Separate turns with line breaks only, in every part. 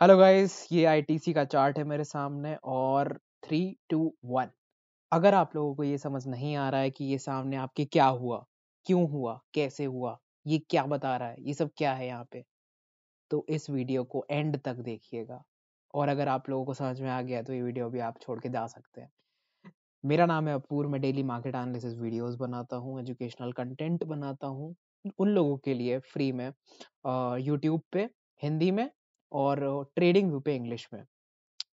hello guys ये ITC का chart है मेरे सामने और थ्री टू वन अगर आप लोगों को ये समझ नहीं आ रहा है कि ये सामने आपके क्या हुआ क्यों हुआ कैसे हुआ ये क्या बता रहा है ये सब क्या है यहाँ पे तो इस वीडियो को एंड तक देखिएगा और अगर आप लोगों को समझ में आ गया तो ये वीडियो भी आप छोड़ के जा सकते हैं मेरा नाम है अपूर मैं डेली मार्केट एनालिसिस वीडियोस बनाता हूँ एजुकेशनल कंटेंट बनाता हूँ उन लोगों के लिए फ्री में यूट्यूब पे हिंदी में और ट्रेडिंग व्यू पे इंग्लिश में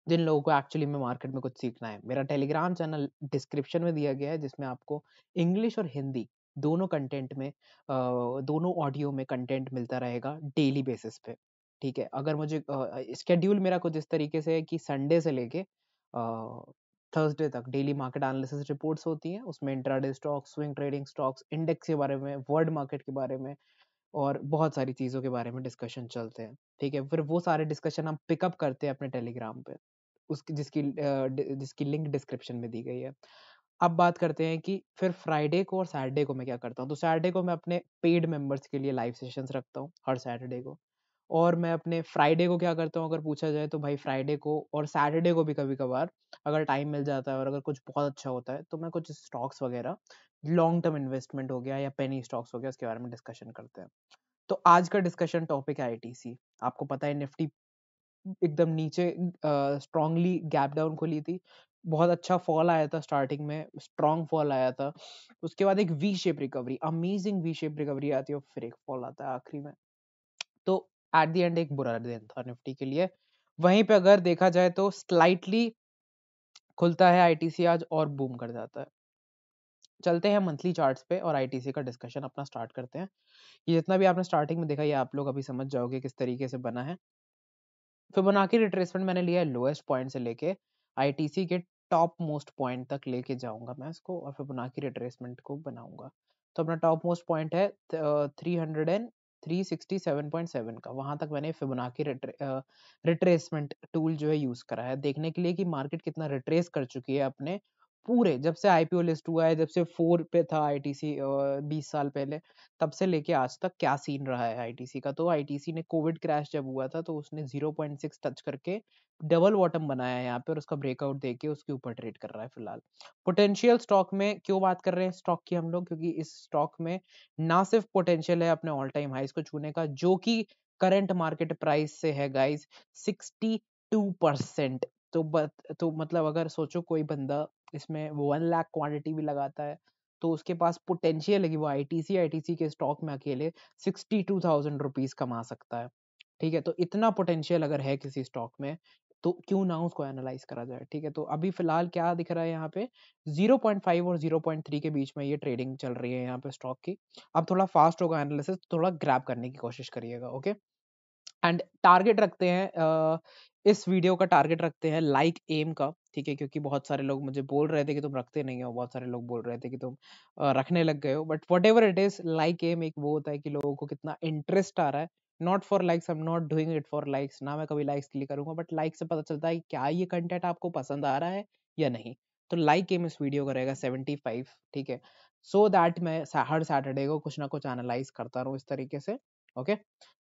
जिन लोगों को एक्चुअली में मार्केट में कुछ सीखना है मेरा टेलीग्राम चैनल डिस्क्रिप्शन में दिया गया है जिसमें आपको इंग्लिश और हिंदी दोनों कंटेंट में दोनों ऑडियो में कंटेंट मिलता रहेगा डेली बेसिस पे ठीक है अगर मुझे स्केड्यूल मेरा कुछ इस तरीके से है कि संडे से लेके थर्सडे तक डेली मार्केट एनालिसिस रिपोर्ट्स होती हैं उसमें intraday stocks swing trading stocks index के बारे में वर्ल्ड मार्केट के बारे में और बहुत सारी चीज़ों के बारे में डिस्कशन चलते हैं ठीक है फिर वो सारे डिस्कशन हम पिकअप करते हैं अपने टेलीग्राम पे उसकी जिसकी जिसकी लिंक डिस्क्रिप्शन में दी गई है अब बात करते हैं कि फिर फ्राइडे को और सैटरडे को मैं क्या करता हूँ तो सैटरडे को मैं अपने पेड मेंबर्स के लिए लाइव सेशंस रखता हूँ हर सैटरडे को और मैं अपने फ्राइडे को क्या करता हूँ अगर पूछा जाए तो भाई फ्राइडे को और सैटरडे को भी कभी कभार अगर टाइम मिल जाता है और अगर कुछ बहुत अच्छा होता है तो मैं कुछ स्टॉक्स वगैरह लॉन्ग टर्म इन्वेस्टमेंट हो गया या पेनी स्टॉक्स हो गया उसके बारे में डिस्कशन करते हैं तो आज का डिस्कशन टॉपिक है आई आपको पता है निफ्टी एकदम नीचे स्ट्रांगली गैप डाउन खुली थी बहुत अच्छा फॉल आया था स्टार्टिंग में स्ट्रॉन्ग फॉल आया था उसके बाद एक V shape recovery amazing V shape recovery आती है और फिर एक फॉल आता है आखिरी में तो एट दी एंड एक बुरा दिन था निफ्टी के लिए वहीं पे अगर देखा जाए तो स्लाइटली खुलता है आईटीसी आज और बूम कर जाता है चलते हैं मंथली चार्ट्स पे और आईटीसी का डिस्कशन अपना स्टार्ट करते हैं ये जितना भी आपने स्टार्टिंग में देखा ये आप लोग अभी समझ जाओगे किस तरीके से बना है फिर बना के रिट्रेसमेंट मैंने लिया है लोएस्ट पॉइंट से लेके आईटीसी के टॉप मोस्ट पॉइंट तक लेके जाऊंगा मैं इसको और फिर बना के रिट्रेसमेंट को बनाऊंगा तो अपना टॉप मोस्ट पॉइंट है थ्री हंड्रेड एंड 367.7 का वहां तक मैंने फिबोनाची रिट्रेसमेंट टूल जो है यूज करा है देखने के लिए कि मार्केट कितना रिट्रेस कर चुकी है अपने पूरे जब से आईपीओ लिस्ट हुआ है जब से फोर पे था आईटीसी बीस साल पहले तब से लेके आज तक क्या सीन रहा है आईटीसी का तो आईटीसी ने कोविड क्रैश जब हुआ था तो उसने सिक्स टच करके डबल वॉटम बनाया है यहाँ पे और उसका ब्रेकआउट देके उसके ऊपर ट्रेड कर रहा है फिलहाल पोटेंशियल स्टॉक में क्यों बात कर रहे हैं स्टॉक की हम लोग क्योंकि इस स्टॉक में ना सिर्फ पोटेंशियल है अपने ऑल टाइम हाइस को छूने का जो कि करंट मार्केट प्राइस से है गाइज सिक्सटी टू परसेंट तो बत तो मतलब अगर सोचो कोई बंदा इसमें वन लाख क्वांटिटी भी लगाता है तो उसके पास पोटेंशियल है कि वो आईटीसी आईटीसी के स्टॉक में अकेले सिक्सटी टू थाउजेंड रुपीज कमा सकता है ठीक है तो इतना पोटेंशियल अगर है किसी स्टॉक में तो क्यों ना उसको एनालाइज करा जाए ठीक है तो अभी फिलहाल क्या दिख रहा है यहाँ पे जीरो पॉइंट फाइव और जीरो पॉइंट थ्री के बीच में ये ट्रेडिंग चल रही है यहाँ पे स्टॉक की अब थोड़ा फास्ट होगा एनालिसिस थोड़ा ग्रैप करने की कोशिश करिएगा ओके एंड टारगेट रखते हैं इस वीडियो का टारगेट रखते हैं लाइक एम का ठीक है क्योंकि बहुत सारे लोग मुझे बोल रहे थे कि तुम रखते नहीं हो बहुत सारे लोग बोल रहे थे कि तुम रखने लग गए हो but whatever it is like um एक वो होता है कि लोगों को कितना इंटरेस्ट आ रहा है not for likes I'm not doing it for likes ना मैं कभी लाइक्स के लिए करूंगा बट लाइक से पता चलता है क्या ये कंटेंट आपको पसंद आ रहा है या नहीं तो लाइक एम इस वीडियो का रहेगा सेवेंटी फाइव ठीक है सो दैट मैं हर सैटरडे को कुछ ना कुछ एनालाइज करता रहूँ इस तरीके से ओके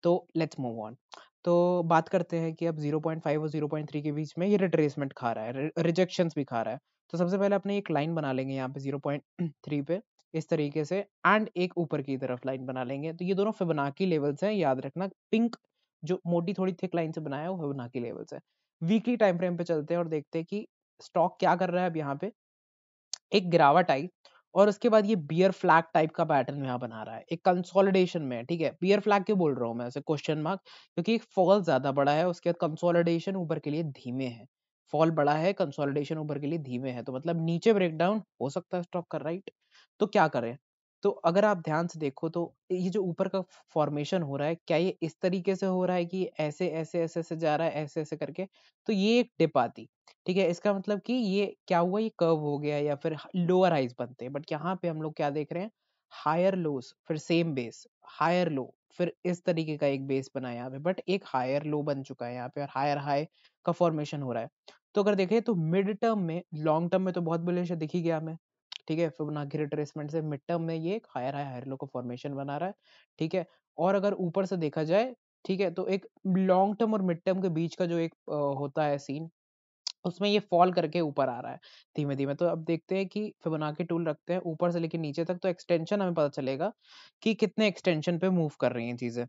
तो लेट्स मूव ऑन तो बात करते हैं कि अब 0.5 और 0.3 के बीच में ये रिट्रेसमेंट खा रहा है रिजेक्शन भी खा रहा है तो सबसे पहले अपने एक लाइन बना लेंगे यहाँ पे 0.3 पे इस तरीके से एंड एक ऊपर की तरफ लाइन बना लेंगे तो ये दोनों फिबनाकी लेवल्स हैं याद रखना पिंक जो मोटी थोड़ी थिक लाइन से बनाया है वो फिबनाकी लेवल्स है वीकली टाइम फ्रेम पे चलते हैं और देखते हैं कि स्टॉक क्या कर रहा है अब यहाँ पे एक गिरावट आई और उसके बाद ये बियर फ्लैग टाइप का पैटर्न यहाँ बना रहा है एक कंसोलिडेशन में ठीक है बियर फ्लैग क्यों बोल रहा हूँ मैं ऐसे क्वेश्चन मार्क क्योंकि फॉल ज्यादा बड़ा है उसके बाद कंसोलिडेशन ऊपर के लिए धीमे है फॉल बड़ा है कंसोलिडेशन ऊपर के लिए धीमे है तो मतलब नीचे ब्रेकडाउन हो सकता है स्टॉक का राइट तो क्या करें तो अगर आप ध्यान से देखो तो ये जो ऊपर का फॉर्मेशन हो रहा है क्या ये इस तरीके से हो रहा है कि ऐसे ऐसे ऐसे ऐसे जा रहा है ऐसे ऐसे करके तो ये एक डिप आती ठीक है इसका मतलब कि ये क्या हुआ ये कर्व हो गया या फिर लोअर हाइज बनते हैं बट यहाँ पे हम लोग क्या देख रहे हैं हायर लोस फिर सेम बेस हायर लो फिर इस तरीके का एक बेस बना है यहाँ पे बट एक हायर लो बन चुका है यहाँ पे और हायर हाई का फॉर्मेशन हो रहा है तो अगर देखें तो मिड टर्म में लॉन्ग टर्म में तो बहुत बुलिश है गया हमें ठीक है फिबोनाची रिट्रेसमेंट से मिड टर्म में ये एक हायर हाई हायर लो का फॉर्मेशन बना रहा है ठीक है और अगर ऊपर से देखा जाए ठीक है तो एक लॉन्ग टर्म और मिड टर्म के बीच का जो एक होता है सीन उसमें ये फॉल करके ऊपर आ रहा है धीमे धीमे तो अब देखते हैं कि फिबोनाची टूल रखते हैं ऊपर से लेकर नीचे तक तो एक्सटेंशन हमें पता चलेगा कि कितने एक्सटेंशन पे मूव कर रही हैं चीजें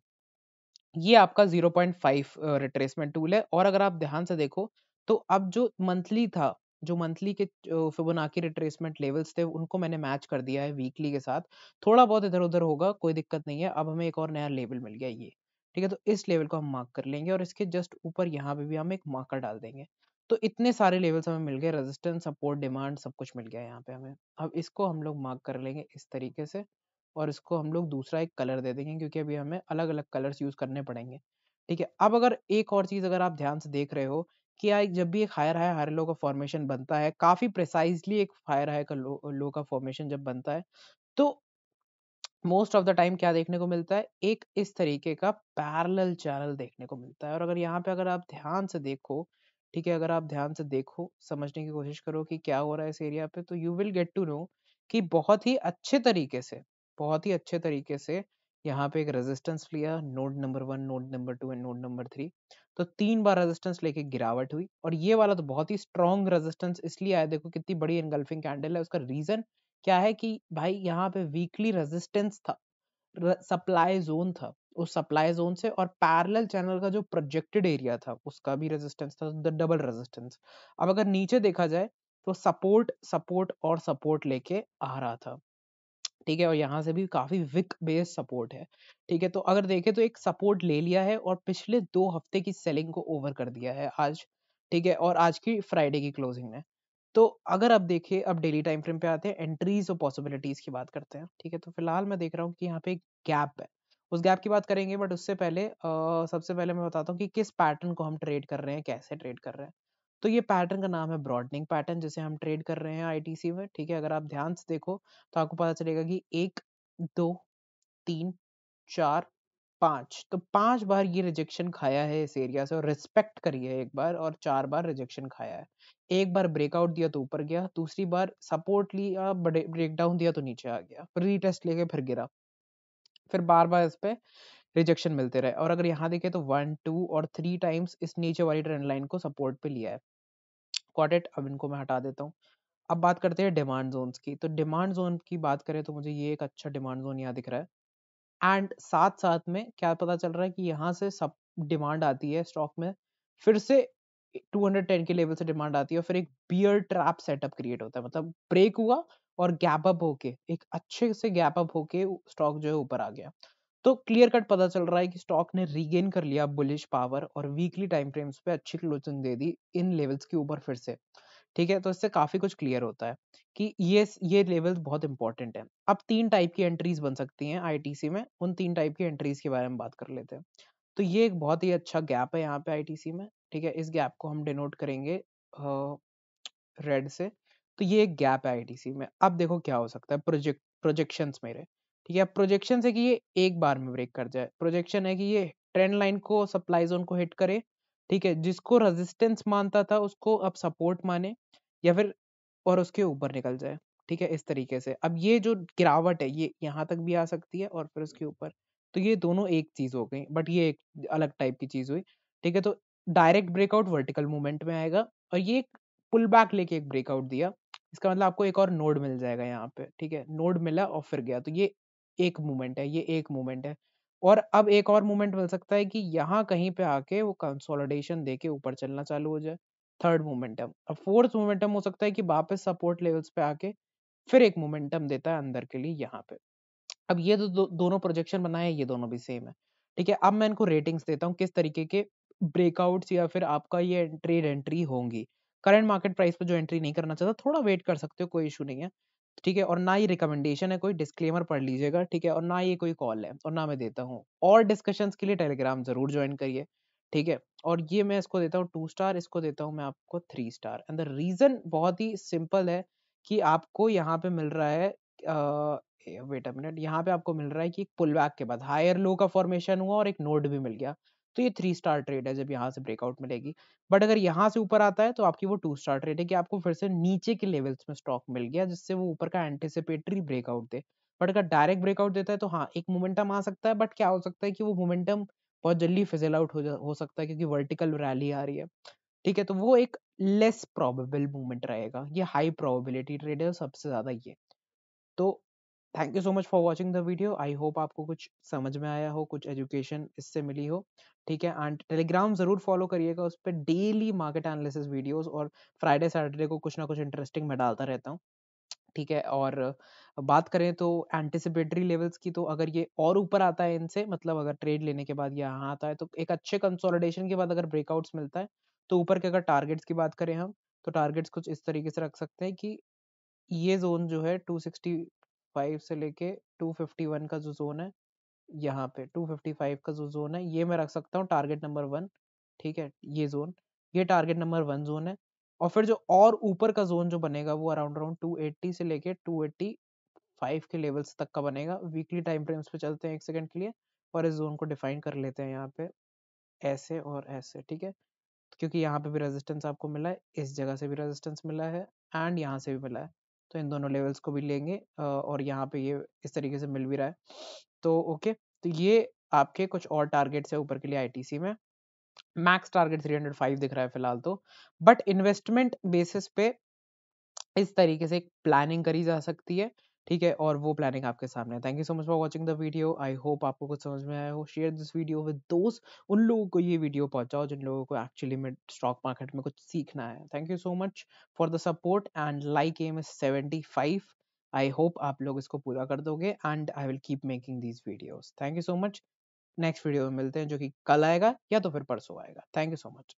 ये आपका 0.5 रिट्रेसमेंट टूल है और अगर आप ध्यान से देखो तो अब जो मंथली था जो मंथली के फिबोनाकी रिट्रेसमेंट लेवल्स थे उनको मैंने मैच कर दिया है वीकली के साथ थोड़ा बहुत इधर उधर होगा कोई दिक्कत नहीं है अब हमें एक और नया लेवल मिल गया ये ठीक है तो इस लेवल को हम मार्क कर लेंगे और इसके जस्ट ऊपर यहाँ पे भी हम एक मार्कर डाल देंगे तो इतने सारे लेवल्स हमें मिल गए रेजिस्टेंस सपोर्ट डिमांड सब कुछ मिल गया यहाँ पे हमें अब इसको हम लोग मार्क कर लेंगे इस तरीके से और इसको हम लोग दूसरा एक कलर दे देंगे क्योंकि अभी हमें अलग अलग कलर्स यूज़ करने पड़ेंगे ठीक है अब अगर एक और चीज़ अगर आप ध्यान से देख रहे हो क्या एक जब भी एक हायर हाई हायर लो का फॉर्मेशन बनता है काफी प्रिसाइजली एक हायर हाई का लो, लो का फॉर्मेशन जब बनता है तो मोस्ट ऑफ द टाइम क्या देखने को मिलता है एक इस तरीके का पैरेलल चैनल देखने को मिलता है और अगर यहाँ पे अगर आप ध्यान से देखो ठीक है अगर आप ध्यान से देखो समझने की कोशिश करो कि क्या हो रहा है इस एरिया पे तो you will get to know कि बहुत ही अच्छे तरीके से बहुत ही अच्छे तरीके से यहाँ पे एक रेजिस्टेंस लिया node number one node number two and node number three तो तीन बार रेजिस्टेंस लेके गिरावट हुई और ये वाला तो बहुत ही स्ट्रॉन्ग रेजिस्टेंस इसलिए आया देखो कितनी बड़ी एनगल्फिंग कैंडल है उसका रीजन क्या है कि भाई यहाँ पे वीकली रेजिस्टेंस था सप्लाई जोन था उस सप्लाई जोन से और पैरेलल चैनल का जो प्रोजेक्टेड एरिया था उसका भी रेजिस्टेंस था द डबल रेजिस्टेंस अब अगर नीचे देखा जाए तो सपोर्ट सपोर्ट और सपोर्ट लेके आ रहा था ठीक है और यहाँ से भी काफी विक बेस सपोर्ट है ठीक है तो अगर देखें तो एक सपोर्ट ले लिया है और पिछले दो हफ्ते की सेलिंग को ओवर कर दिया है आज ठीक है और आज की फ्राइडे की क्लोजिंग में तो अगर आप देखिए अब डेली टाइम फ्रेम पे आते हैं एंट्रीज और पॉसिबिलिटीज की बात करते हैं ठीक है तो फिलहाल मैं देख रहा हूँ कि यहाँ पे एक गैप है उस गैप की बात करेंगे बट उससे पहले आ, सबसे पहले मैं बताता हूँ कि किस पैटर्न को हम ट्रेड कर रहे हैं कैसे ट्रेड कर रहे हैं तो ये पैटर्न का नाम है ब्रॉडनिंग पैटर्न जिसे हम ट्रेड कर रहे हैं आईटीसी में ठीक है अगर आप ध्यान से देखो तो आपको पता चलेगा कि एक दो तीन चार पांच तो पांच बार ये रिजेक्शन खाया है इस एरिया से और रिस्पेक्ट करिए एक बार और चार बार रिजेक्शन खाया है एक बार ब्रेकआउट दिया तो ऊपर गया दूसरी बार सपोर्ट लिया ब्रेकडाउन दिया तो नीचे आ गया फिर रीटेस्ट लेके फिर गिरा फिर बार बार इस पे रिजेक्शन मिलते रहे और अगर यहाँ देखें तो वन टू और थ्री टाइम्स इस नीचे वाली ट्रेंड लाइन को सपोर्ट पे लिया है गॉट अब इनको मैं हटा देता हूँ अब बात करते हैं डिमांड जोन्स की तो डिमांड जोन की बात करें तो मुझे ये एक अच्छा डिमांड जोन यहाँ दिख रहा है एंड साथ साथ में क्या पता चल रहा है कि यहाँ से सब डिमांड आती है स्टॉक में फिर से 210 के लेवल से डिमांड आती है और फिर एक बियर ट्रैप सेटअप क्रिएट होता है मतलब ब्रेक हुआ और गैप अप होके एक अच्छे से गैप अप होके स्टॉक जो है ऊपर आ गया तो क्लियर कट पता चल रहा है कि स्टॉक ने रीगेन कर लिया बुलिश पावर और वीकली टाइम फ्रेम्स पे अच्छी क्लोजिंग दे दी इन लेवल्स के ऊपर फिर से ठीक है तो इससे काफी कुछ क्लियर होता है कि ये ये लेवल्स बहुत इंपॉर्टेंट है अब तीन टाइप की एंट्रीज बन सकती हैं आईटीसी में उन तीन टाइप की एंट्रीज के बारे में बात कर लेते हैं तो ये एक बहुत ही अच्छा गैप है यहाँ पे आईटीसी में ठीक है इस गैप को हम डिनोट करेंगे रेड से तो ये एक गैप है आईटीसी में अब देखो क्या हो सकता है प्रोजेक्ट प्रोजेक्शन मेरे ठीक है प्रोजेक्शन है कि ये एक बार में ब्रेक कर जाए प्रोजेक्शन है कि ये ट्रेंड लाइन को सप्लाई जोन को हिट करे ठीक है जिसको रेजिस्टेंस मानता था उसको अब सपोर्ट माने या फिर और उसके ऊपर निकल जाए ठीक है इस तरीके से अब ये जो गिरावट है ये यहाँ तक भी आ सकती है और फिर उसके ऊपर तो ये दोनों एक चीज हो गई बट ये एक अलग टाइप की चीज हुई ठीक है तो डायरेक्ट ब्रेकआउट वर्टिकल मूवमेंट में आएगा और ये एक पुल बैक लेके एक ब्रेकआउट दिया इसका मतलब आपको एक और नोड मिल जाएगा यहाँ पे ठीक है नोड मिला और फिर गया तो ये एक मूवमेंट है ये एक मूवमेंट है और अब एक और मूवमेंट मिल सकता है कि यहाँ कहीं पे आके वो कंसोलिडेशन दे के ऊपर चलना चालू हो जाए थर्ड मोमेंटम अब फोर्थ मोमेंटम हो सकता है कि वापस सपोर्ट लेवल्स पे आके फिर एक मोमेंटम देता है अंदर के लिए यहाँ पे अब ये दो, दो, दोनों प्रोजेक्शन बनाए ये दोनों भी सेम है ठीक है अब मैं इनको रेटिंग्स देता हूँ किस तरीके के ब्रेकआउट्स या फिर आपका ये ट्रेड एंट्री होंगी करंट मार्केट प्राइस पर जो एंट्री नहीं करना चाहता थोड़ा वेट कर सकते हो कोई इशू नहीं है ठीक है और ना ही रिकमेंडेशन है कोई डिस्क्लेमर पढ़ लीजिएगा ठीक है और ना ये कोई कॉल है और ना मैं देता हूँ और डिस्कशन के लिए टेलीग्राम जरूर ज्वाइन करिए ठीक है और ये मैं इसको देता हूँ टू स्टार इसको देता हूँ मैं आपको three star and the reason बहुत ही सिंपल है कि आपको यहाँ पे मिल रहा है वेट अ मिनट यहाँ पे आपको मिल रहा है कि एक पुल बैक के बाद हायर लो का फॉर्मेशन हुआ और एक नोड भी मिल गया तो ये थ्री स्टार ट्रेड है जब यहाँ से ब्रेकआउट मिलेगी बट अगर यहाँ से ऊपर आता है तो आपकी वो टू स्टार ट्रेड है कि आपको फिर से नीचे के लेवल्स में स्टॉक मिल गया जिससे वो ऊपर का एंटिसिपेटरी ब्रेकआउट दे बट अगर डायरेक्ट ब्रेकआउट देता है तो हाँ एक मोमेंटम आ सकता है बट क्या हो सकता है कि वो मोमेंटम बहुत जल्दी फिजल आउट हो, हो सकता है क्योंकि वर्टिकल रैली आ रही है ठीक है तो वो एक लेस प्रोबेबल मूवमेंट रहेगा ये हाई प्रोबेबिलिटी ट्रेड है सबसे ज्यादा ये तो thank you so much for watching the video I hope आपको कुछ समझ में आया हो कुछ एजुकेशन इससे मिली हो ठीक है एंड टेलीग्राम जरूर फॉलो करिएगा उस पर डेली मार्केट एनालिसिस वीडियोस और फ्राइडे सैटरडे को कुछ ना कुछ इंटरेस्टिंग मैं डालता रहता हूँ ठीक है और बात करें तो एंटिसिपेटरी लेवल्स की तो अगर ये और ऊपर आता है इनसे मतलब अगर ट्रेड लेने के बाद यहाँ आता है तो एक अच्छे कंसोलिडेशन के बाद अगर ब्रेकआउट्स मिलता है तो ऊपर के अगर टारगेट्स की बात करें हम तो टारगेट्स कुछ इस तरीके से रख सकते हैं कि ये जोन जो है सिक्सटी फाइव से लेके टू फिफ्टी वन का जो जोन है यहाँ पे टू फिफ्टी फाइव का जो जोन है ये मैं रख सकता हूँ टारगेट नंबर वन ठीक है ये जोन ये टारगेट नंबर वन जोन है और फिर जो और ऊपर का जोन जो बनेगा वो अराउंड अराउंड एट्टी से लेके टू के लेवल्स तक का बनेगा वीकली टाइम फ्रेम्स पे चलते हैं एक सेकेंड के लिए और इस जोन को डिफाइन कर लेते हैं यहाँ पे ऐसे और ऐसे ठीक है क्योंकि यहाँ पे भी रेजिस्टेंस आपको मिला है इस जगह से भी रेजिस्टेंस मिला है एंड यहाँ से भी मिला है तो इन दोनों लेवल्स को भी लेंगे और यहाँ पे ये इस तरीके से मिल भी रहा है तो ओके तो ये आपके कुछ और टारगेट्स है ऊपर के लिए आईटीसी में मैक्स टारगेट 305 दिख रहा है फिलहाल तो बट इन्वेस्टमेंट बेसिस पे इस तरीके से एक प्लानिंग करी जा सकती है ठीक है और वो प्लानिंग आपके सामने thank you so much for watching the video I hope आपको कुछ समझ में आया हो शेयर दिस वीडियो विद दोस्त उन लोगों को ये वीडियो पहुंचाओ जिन लोगों को एक्चुअली में स्टॉक मार्केट में कुछ सीखना है thank you so much for the support and like aim is seventy five I hope आप लोग इसको पूरा कर दोगे and I will keep making these videos thank you so much next video में मिलते हैं जो कि कल आएगा या तो फिर परसों आएगा थैंक यू सो मच